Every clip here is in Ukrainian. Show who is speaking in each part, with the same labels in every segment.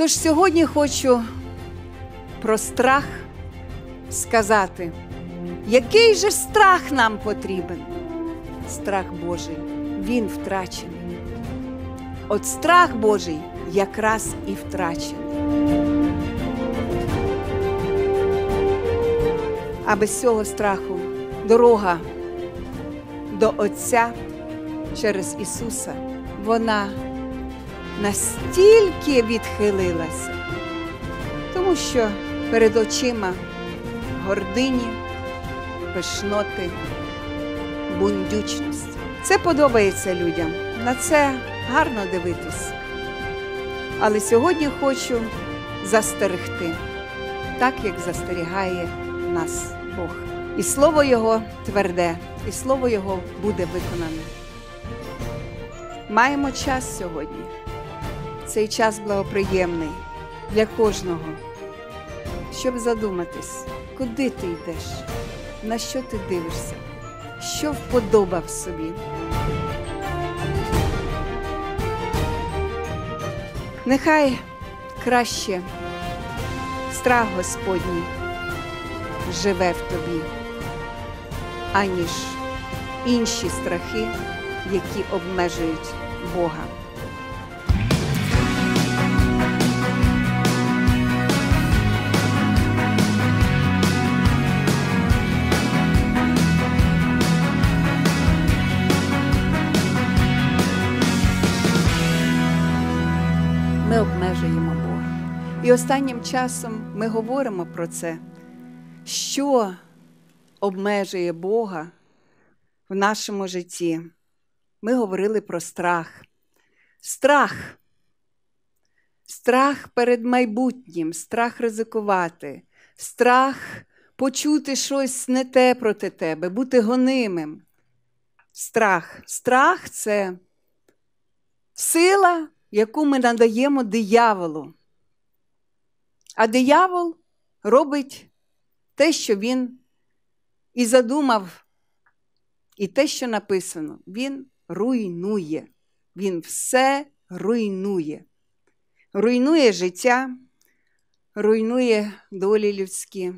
Speaker 1: Тож сьогодні хочу про страх сказати, який же страх нам потрібен? Страх Божий, він втрачений. От страх Божий якраз і втрачений. А без цього страху дорога до Отця через Ісуса, вона настільки відхилилася, тому що перед очима гордині, пишноти, бундючності. Це подобається людям, на це гарно дивитися. Але сьогодні хочу застерегти, так як застерігає нас Бог. І слово Його тверде, і слово Його буде виконане. Маємо час сьогодні цей час благоприємний для кожного, щоб задуматись, куди ти йдеш, на що ти дивишся, що вподобав собі. Нехай краще страх Господній живе в тобі, аніж інші страхи, які обмежують Бога. обмежуємо Бога. І останнім часом ми говоримо про це, що обмежує Бога в нашому житті. Ми говорили про страх. Страх. Страх перед майбутнім, страх ризикувати, страх почути щось не те проти тебе, бути гонимим. Страх. Страх це сила яку ми надаємо дияволу. А диявол робить те, що він і задумав, і те, що написано, він руйнує. Він все руйнує. Руйнує життя, руйнує долі людські,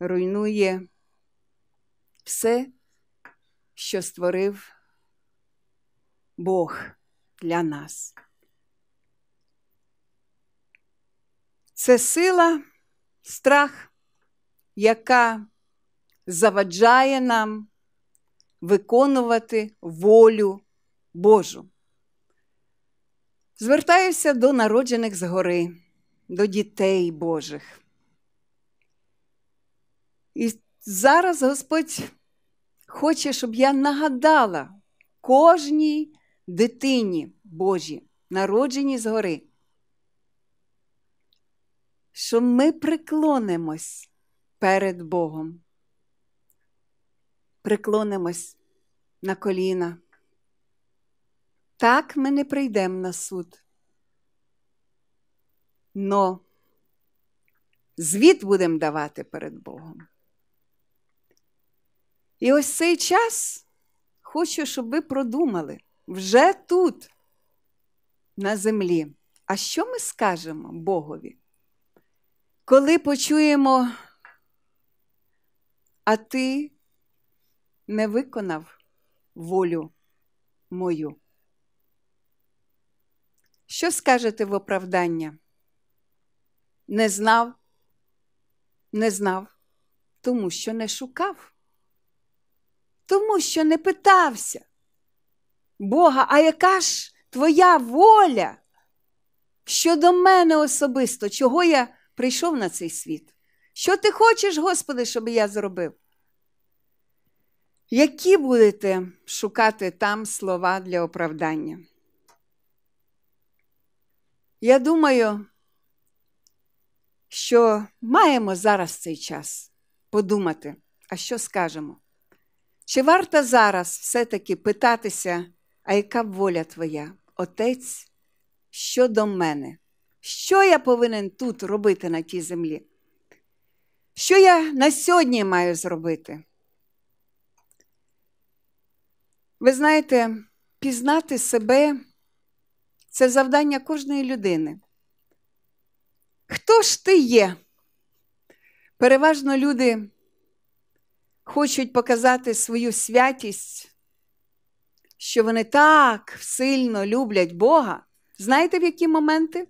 Speaker 1: руйнує все, що створив Бог для нас. Це сила, страх, яка заваджає нам виконувати волю Божу. Звертаюся до народжених згори, до дітей Божих. І зараз Господь хоче, щоб я нагадала кожній дитині Божій, народженій згори що ми преклонимось перед Богом. Приклонимось на коліна. Так ми не прийдемо на суд. Но звіт будемо давати перед Богом. І ось цей час хочу, щоб ви продумали вже тут, на землі. А що ми скажемо Богові? Коли почуємо, а ти не виконав волю мою, що скажете в оправдання? Не знав, не знав, тому що не шукав, тому що не питався. Бога, а яка ж твоя воля щодо мене особисто, чого я? прийшов на цей світ. Що ти хочеш, Господи, щоб я зробив? Які будете шукати там слова для оправдання? Я думаю, що маємо зараз цей час подумати, а що скажемо? Чи варто зараз все-таки питатися, а яка воля твоя, Отець, що до мене? що я повинен тут робити на тій землі? Що я на сьогодні маю зробити? Ви знаєте, пізнати себе це завдання кожної людини. Хто ж ти є? Переважно люди хочуть показати свою святість, що вони так сильно люблять Бога. Знаєте, в які моменти?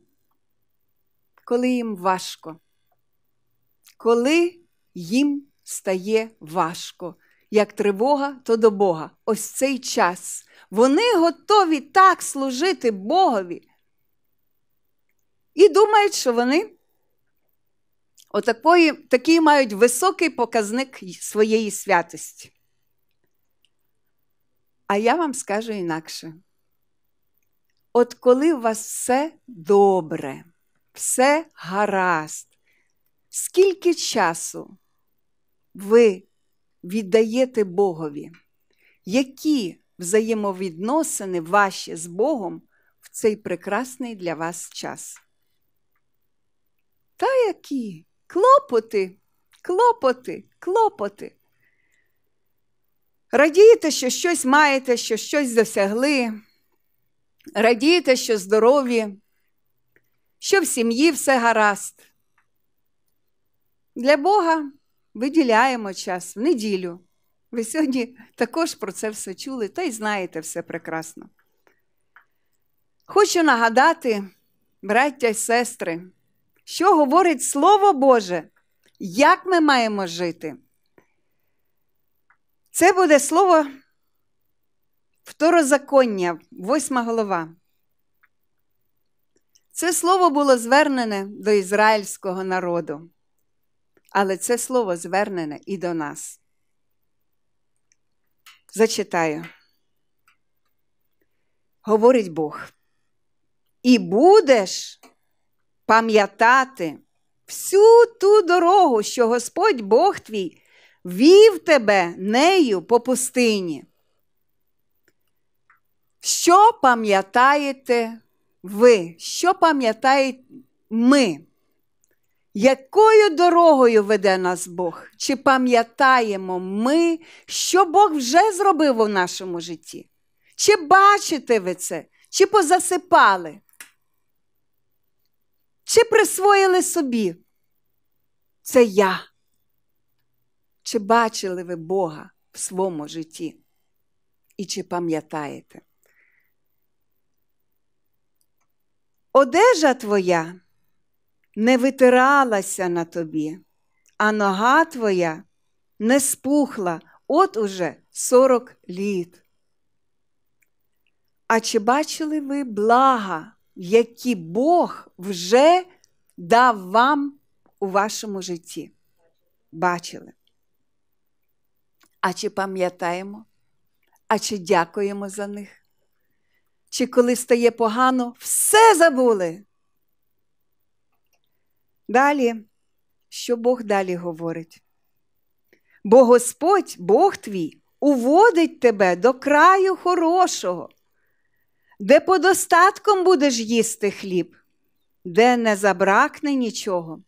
Speaker 1: коли їм важко. Коли їм стає важко, як тривога, то до Бога. Ось цей час. Вони готові так служити Богові. І думають, що вони отакої, такий мають високий показник своєї святості. А я вам скажу інакше: от коли у вас все добре, все гаразд. Скільки часу ви віддаєте Богові? Які взаємовідносини ваші з Богом в цей прекрасний для вас час? Та які клопоти, клопоти, клопоти. Радієте, що щось маєте, що щось досягли. Радієте, що здорові, що в сім'ї все гаразд. Для Бога виділяємо час в неділю. Ви сьогодні також про це все чули та й знаєте все прекрасно. Хочу нагадати, браття й сестри, що говорить Слово Боже, як ми маємо жити. Це буде слово второзаконня, восьма голова. Це слово було звернене до ізраїльського народу, але це слово звернене і до нас. Зачитаю. Говорить Бог. І будеш пам'ятати всю ту дорогу, що Господь Бог твій вів тебе нею по пустині. Що пам'ятаєте ви, що пам'ятаєте ми? Якою дорогою веде нас Бог? Чи пам'ятаємо ми, що Бог вже зробив у нашому житті? Чи бачите ви це, чи позасипали? Чи присвоїли собі? Це я? Чи бачили ви Бога в своєму житті? І чи пам'ятаєте? Одежа твоя не витиралася на тобі, а нога твоя не спухла от уже сорок літ. А чи бачили ви блага, які Бог вже дав вам у вашому житті? Бачили? А чи пам'ятаємо, а чи дякуємо за них? чи коли стає погано, все забули. Далі, що Бог далі говорить? Бо Господь, Бог твій, уводить тебе до краю хорошого, де по достатком будеш їсти хліб, де не забракне нічого.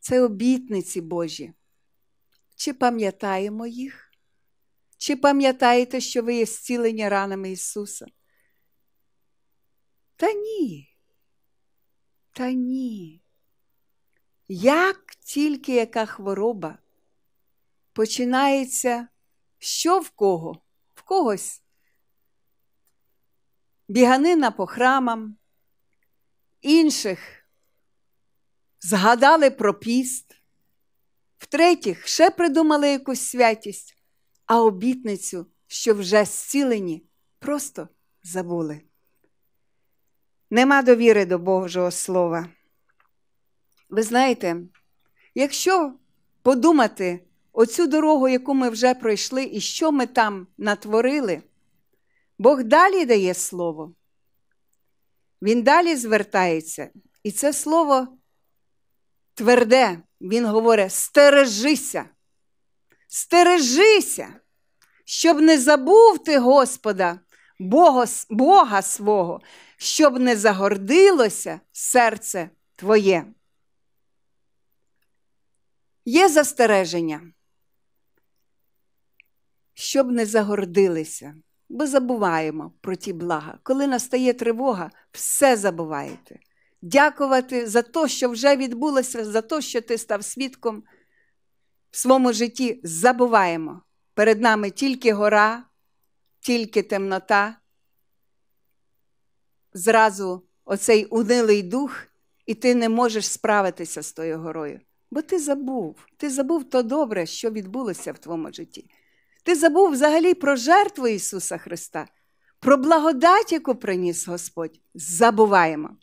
Speaker 1: Це обітниці Божі. Чи пам'ятаємо їх? Чи пам'ятаєте, що ви є зцілені ранами Ісуса? Та ні. Та ні. Як тільки яка хвороба починається, що в кого? В когось? Біганина по храмам, інших згадали про піст, втретіх ще придумали якусь святість, а обітницю, що вже зцілені, просто забули. Нема довіри до Божого Слова. Ви знаєте, якщо подумати оцю дорогу, яку ми вже пройшли, і що ми там натворили, Бог далі дає слово. Він далі звертається, і це слово тверде, він говорить: стережися, стережися, щоб не забув ти Господа. Бога свого, щоб не загордилося серце твоє. Є застереження, щоб не загордилися, бо забуваємо про ті блага. Коли настає тривога, все забуваєте. Дякувати за те, що вже відбулося, за те, що ти став свідком в своєму житті, забуваємо. Перед нами тільки гора тільки темнота, зразу оцей унилий дух, і ти не можеш справитися з тою горою. Бо ти забув, ти забув то добре, що відбулося в твоєму житті. Ти забув взагалі про жертву Ісуса Христа, про благодать, яку приніс Господь. Забуваємо.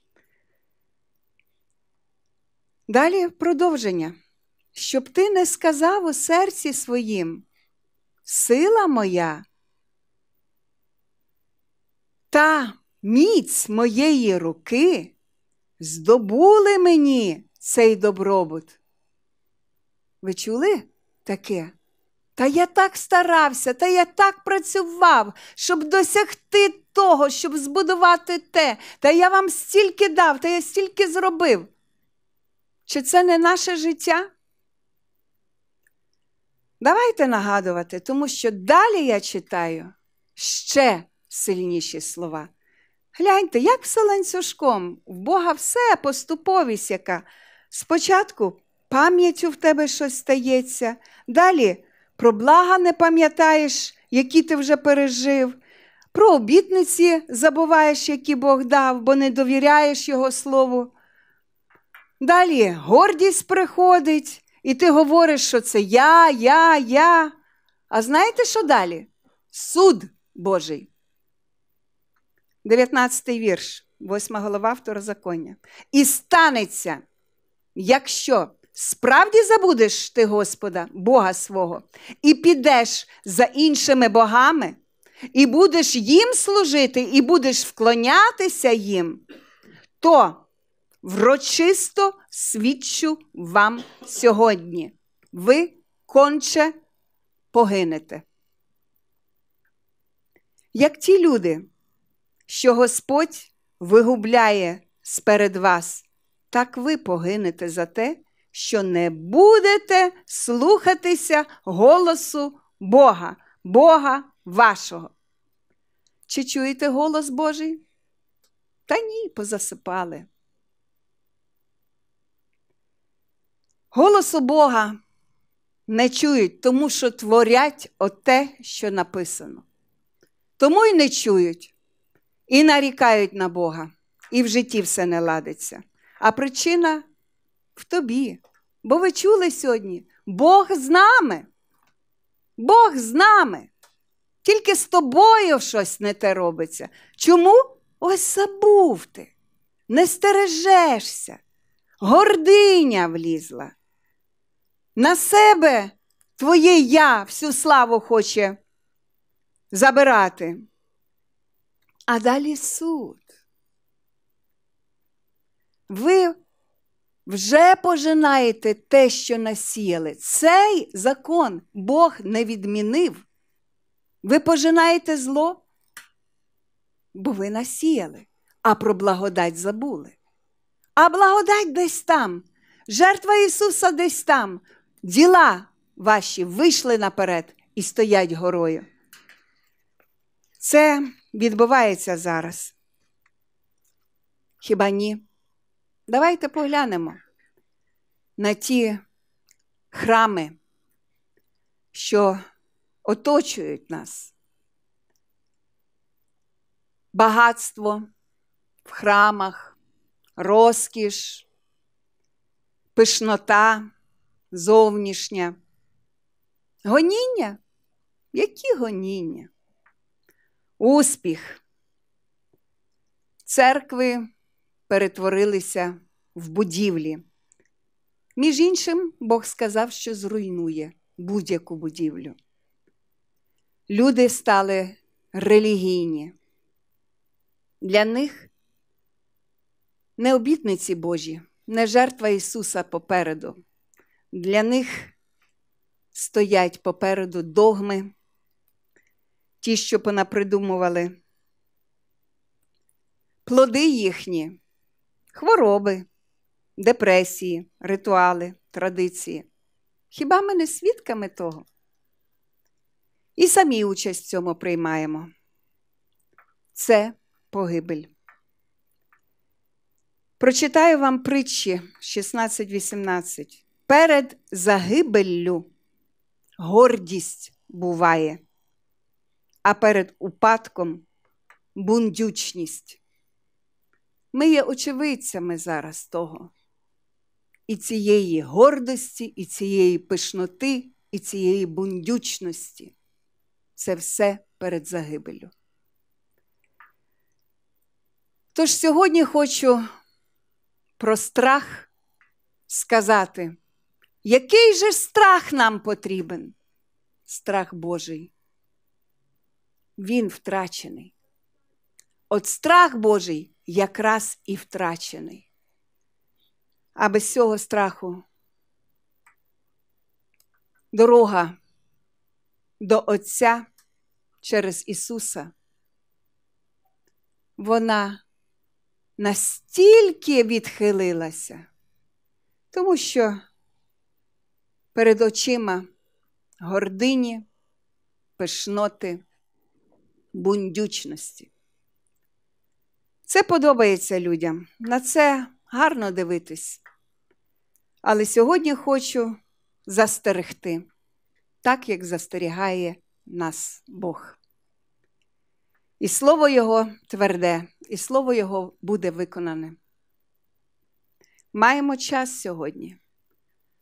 Speaker 1: Далі продовження. Щоб ти не сказав у серці своїм, сила моя та міць моєї руки здобули мені цей добробут. Ви чули таке? Та я так старався, та я так працював, щоб досягти того, щоб збудувати те, та я вам стільки дав, та я стільки зробив. Чи це не наше життя? Давайте нагадувати, тому що далі я читаю ще сильніші слова. Гляньте, як все ланцюжком, в Бога все поступовість яка. Спочатку пам'ятю в тебе щось стається, далі про блага не пам'ятаєш, які ти вже пережив, про обітниці забуваєш, які Бог дав, бо не довіряєш Його слову. Далі гордість приходить, і ти говориш, що це я, я, я. А знаєте, що далі? Суд Божий. 19 вірш, 8 голова второзаконня. І станеться, якщо справді забудеш ти Господа, Бога свого, і підеш за іншими богами, і будеш їм служити, і будеш вклонятися їм, то врочисто свідчу вам сьогодні. Ви конче погинете. Як ті люди, що Господь вигубляє сперед вас, так ви погинете за те, що не будете слухатися голосу Бога, Бога вашого. Чи чуєте голос Божий? Та ні, позасипали. Голосу Бога не чують, тому що творять те, що написано. Тому й не чують і нарікають на Бога, і в житті все не ладиться. А причина в тобі. Бо ви чули сьогодні, Бог з нами. Бог з нами. Тільки з тобою щось не те робиться. Чому? Ось забув ти, не стережешся, гординя влізла. На себе твоє я всю славу хоче забирати. А далі суд. Ви вже пожинаєте те, що насіяли. Цей закон Бог не відмінив. Ви пожинаєте зло, бо ви насіяли, а про благодать забули. А благодать десь там, жертва Ісуса десь там. Діла ваші вийшли наперед і стоять горою. Це відбувається зараз. Хіба ні? Давайте поглянемо на ті храми, що оточують нас. Багатство в храмах, розкіш, пишнота зовнішня. Гоніння? Які гоніння? успіх. Церкви перетворилися в будівлі. Між іншим, Бог сказав, що зруйнує будь-яку будівлю. Люди стали релігійні. Для них не обітниці Божі, не жертва Ісуса попереду. Для них стоять попереду догми, ті, що понапридумували. Плоди їхні, хвороби, депресії, ритуали, традиції. Хіба ми не свідками того? І самі участь в цьому приймаємо. Це погибель. Прочитаю вам притчі 16.18. Перед загибеллю гордість буває а перед упадком бундючність. Ми є очевидцями зараз того, і цієї гордості, і цієї пишноти, і цієї бундючності. Це все перед загибелю. Тож сьогодні хочу про страх сказати, який же страх нам потрібен? Страх Божий він втрачений. От страх Божий якраз і втрачений. А без цього страху дорога до Отця через Ісуса, вона настільки відхилилася, тому що перед очима гордині, пишноти, бундючності. Це подобається людям, на це гарно дивитись. Але сьогодні хочу застерегти, так як застерігає нас Бог. І слово Його тверде, і слово Його буде виконане. Маємо час сьогодні.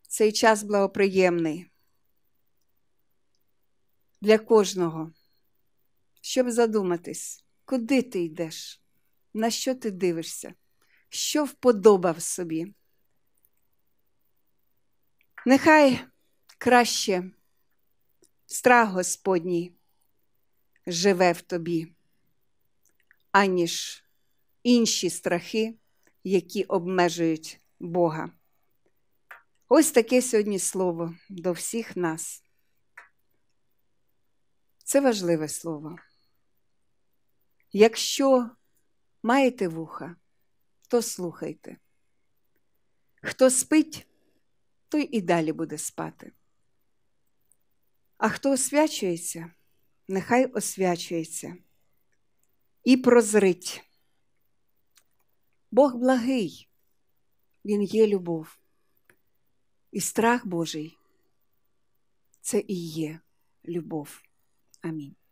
Speaker 1: Цей час благоприємний для кожного щоб задуматись, куди ти йдеш, на що ти дивишся, що вподобав собі. Нехай краще страх Господній живе в тобі, аніж інші страхи, які обмежують Бога. Ось таке сьогодні слово до всіх нас. Це важливе слово. Якщо маєте вуха, то слухайте. Хто спить, той і далі буде спати. А хто освячується, нехай освячується і прозрить. Бог благий, Він є любов, і страх Божий це і є любов. Амінь.